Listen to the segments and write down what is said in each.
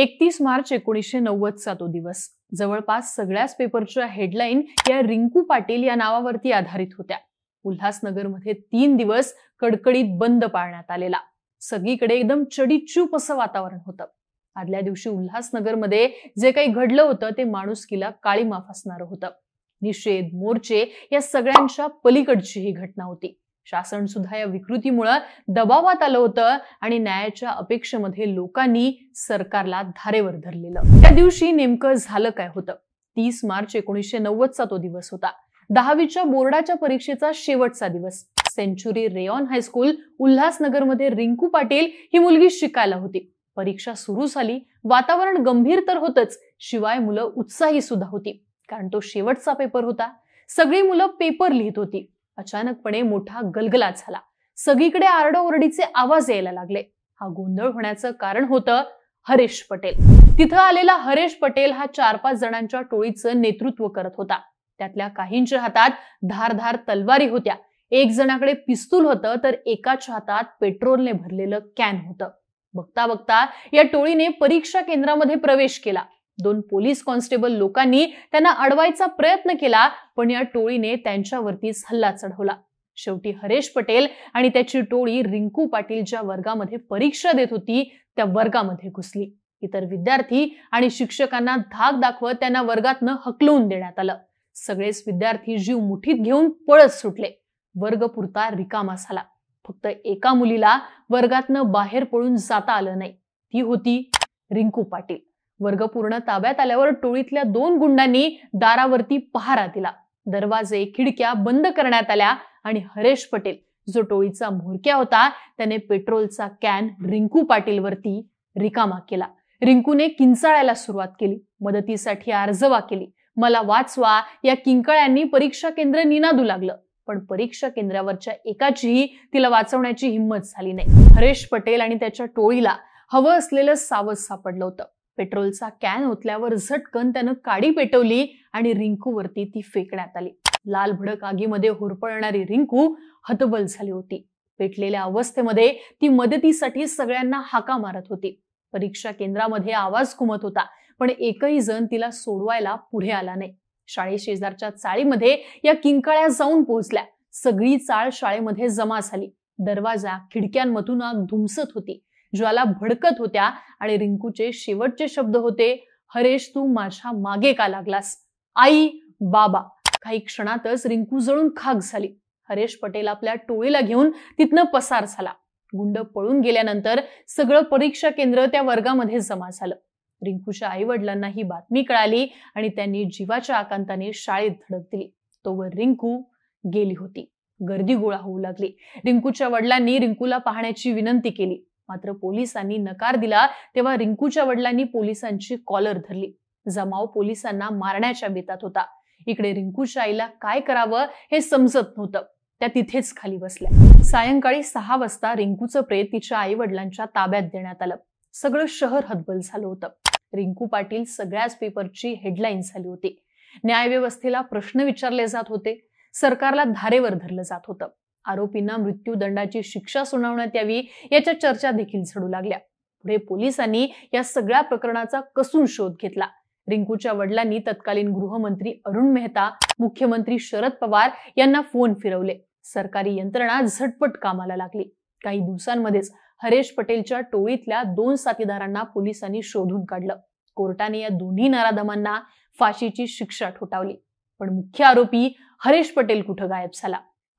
एकतीस मार्च एकोणीसशे नव्वदचा तो दिवस जवळपास सगळ्याच पेपरच्या हेडलाईन या रिंकू पाटील या नावावरती आधारित होत्या उल्हासनगरमध्ये तीन दिवस कडकडीत बंद पाळण्यात आलेला सगळीकडे एकदम चडीचूप असं वातावरण होतं आदल्या दिवशी उल्हासनगरमध्ये जे काही घडलं होतं ते माणुसकीला माफ असणारं होतं निषेध मोर्चे या सगळ्यांच्या पलीकडची ही घटना होती शासन सुद्धा या विकृतीमुळे दबावात आलं होतं आणि न्यायाच्या अपेक्षेमध्ये लोकांनी सरकारला धारेवर धरलेलं त्या दिवशी नेमकं झालं काय होतं तीस मार्च एकोणीसशे नव्वदचा तो दिवस होता दहावीच्या बोर्डाच्या परीक्षेचा शेवटचा दिवस सेंचुरी रेयॉन हायस्कूल उल्हासनगरमध्ये रिंकू पाटील ही मुलगी शिकायला होती परीक्षा सुरू झाली वातावरण गंभीर तर होतच शिवाय मुलं उत्साही सुद्धा होती कारण तो शेवटचा पेपर होता सगळी मुलं पेपर लिहित होती अचानकपणे मोठा गलगला झाला सगळीकडे आरडोओरडीचे आवाज यायला लागले हा गोंधळ होण्याचं कारण होतं हरेश पटेल तिथं आलेला हरेश पटेल हा चार पाच जणांच्या टोळीचं नेतृत्व करत होता त्यातल्या काहींच्या हातात धारधार तलवारी होत्या एक जणाकडे पिस्तूल होतं तर एकाच्या हातात पेट्रोलने भरलेलं कॅन होतं बघता बघता या टोळीने परीक्षा केंद्रामध्ये प्रवेश केला दोन पोलीस कॉन्स्टेबल लोकांनी त्यांना अडवायचा प्रयत्न केला पण या टोळीने त्यांच्यावरतीच हल्ला चढवला शेवटी हरेश पटेल आणि त्याची टोळी रिंकू पाटील ज्या वर्गामध्ये परीक्षा देत होती त्या वर्गामध्ये घुसली इतर विद्यार्थी आणि शिक्षकांना धाक दाखवत त्यांना वर्गातनं हकलवून देण्यात आलं सगळेच विद्यार्थी जीव मुठीत घेऊन पळत सुटले वर्ग पुरता रिकामा झाला फक्त एका मुलीला वर्गातनं बाहेर पळून जाता आलं नाही ती होती रिंकू पाटील वर्ग पूर्ण ताब्यात आल्यावर टोळीतल्या दोन गुंडांनी दारावरती पहारा दिला दरवाजे खिडक्या बंद करण्यात आल्या आणि हरेश पटेल जो टोळीचा म्होरक्या होता त्याने पेट्रोलचा कॅन रिंकू पाटीलवरती रिकामा केला रिंकूने किंचाळायला सुरुवात केली मदतीसाठी अर्जवा केली मला वाचवा या किंकाळ्यांनी परीक्षा केंद्र निनादू लागलं पण परीक्षा केंद्रावरच्या एकाचीही तिला वाचवण्याची हिंमत झाली नाही हरेश पटेल आणि त्याच्या टोळीला हवं असलेलं सावज सापडलं होतं पेट्रोलचा कॅन ओतल्यावर झटकन त्यानं काडी पेटवली आणि रिंकूवरती ती फेकण्यात आली लाल भडक आगीमध्ये होरपळणारी रिंकू हतबल झाली होती पेटलेल्या अवस्थेमध्ये ती मदतीसाठी सगळ्यांना हाका मारत होती परीक्षा केंद्रामध्ये आवाज घुमत होता पण एकही जण तिला सोडवायला पुढे आला नाही शाळे शेजारच्या चाळीमध्ये या किंकाळ्या जाऊन पोहोचल्या सगळी चाळ शाळेमध्ये जमा झाली दरवाजा खिडक्यांमधून आग धुमसत होती ज्वाला भडकत होत्या आणि रिंकूचे शेवटचे शब्द होते हरेश तू माझ्या मागे का लागलास आई बाबा काही क्षणातच रिंकू जळून खाक झाली हरेश पटेल आपल्या टोळीला घेऊन तिथनं पसार झाला गुंड पळून गेल्यानंतर सगळं परीक्षा केंद्र त्या वर्गामध्ये जमा झालं रिंकूच्या आई वडिलांना ही बातमी कळाली आणि त्यांनी जीवाच्या आकांताने शाळेत धडक दिली तोवर रिंकू गेली होती गर्दी गोळा होऊ लागली रिंकूच्या वडिलांनी रिंकूला पाहण्याची विनंती केली मात्र पोलिसांनी नकार दिला तेव्हा रिंकूच्या वडिलांनी पोलिसांची कॉलर धरली जमाव पोलिसांना मारण्याच्या बेतात होता इकडे रिंकूच्या आईला काय करावं हे समजत नव्हतं त्या तिथेच खाली बसल्या सायंकाळी सहा वाजता रिंकूचं प्रेत तिच्या आई वडिलांच्या ताब्यात देण्यात आलं सगळं शहर हतबल झालं होतं रिंकू पाटील सगळ्याच पेपरची हेडलाईन झाली होती न्यायव्यवस्थेला प्रश्न विचारले जात होते सरकारला धारेवर धरलं जात होतं आरोपींना मृत्यूदंडाची शिक्षा सुनावण्यात यावी याच्या चर्चा देखील झडू लागल्या पुढे पोलिसांनी या सगळ्या प्रकरणाचा कसून शोध घेतला रिंकूच्या वडिलांनी तत्कालीन गृहमंत्री अरुण मेहता मुख्यमंत्री शरद पवार यांना फोन फिरवले सरकारी यंत्रणा झटपट कामाला लागली काही दिवसांमध्येच हरेश पटेलच्या टोळीतल्या दोन साथीदारांना पोलिसांनी शोधून काढलं कोर्टाने या दोन्ही नराधमांना फाशीची शिक्षा ठोठावली पण मुख्य आरोपी हरेश पटेल कुठं गायब झाला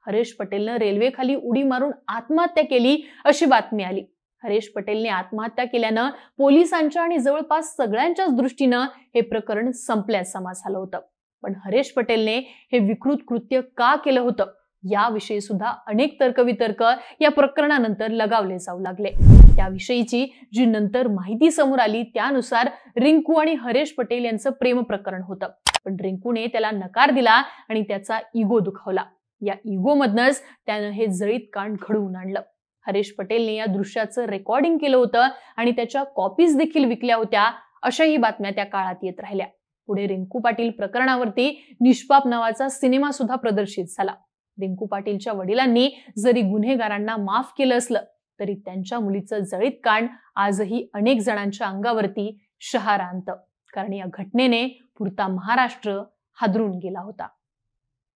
हरेश पटेलनं रेल्वेखाली उडी मारून आत्महत्या केली अशी बातमी आली हरेश पटेलने आत्महत्या केल्यानं पोलिसांच्या आणि जवळपास सगळ्यांच्याच दृष्टीनं हे प्रकरण संपल्यास समाज झालं होतं पण हरेश पटेलने हे विकृत कृत्य का केलं होतं याविषयी सुद्धा अनेक तर्कवितर्क या प्रकरणानंतर लगावले जाऊ लागले त्याविषयीची जी नंतर माहिती समोर आली त्यानुसार रिंकू आणि हरेश पटेल यांचं प्रेम प्रकरण होतं पण रिंकूने त्याला नकार दिला आणि त्याचा इगो दुखावला या मधनच त्यानं हे जळीत कांड घडवून आणलं हरेश पटेलने या दृश्याचं रेकॉर्डिंग केलं होतं आणि त्याच्या कॉपीज देखील विकल्या होत्या अशाही बातम्या त्या काळात येत राहिल्या पुढे रिंकू पाटील प्रकरणावरती निष्पाप नावाचा सिनेमा सुद्धा प्रदर्शित झाला रिंकू पाटीलच्या वडिलांनी जरी गुन्हेगारांना माफ केलं असलं तरी त्यांच्या मुलीचं जळीत कांड आजही अनेक जणांच्या अंगावरती शहारा आणतं कारण या घटनेने पुरता महाराष्ट्र हादरून गेला होता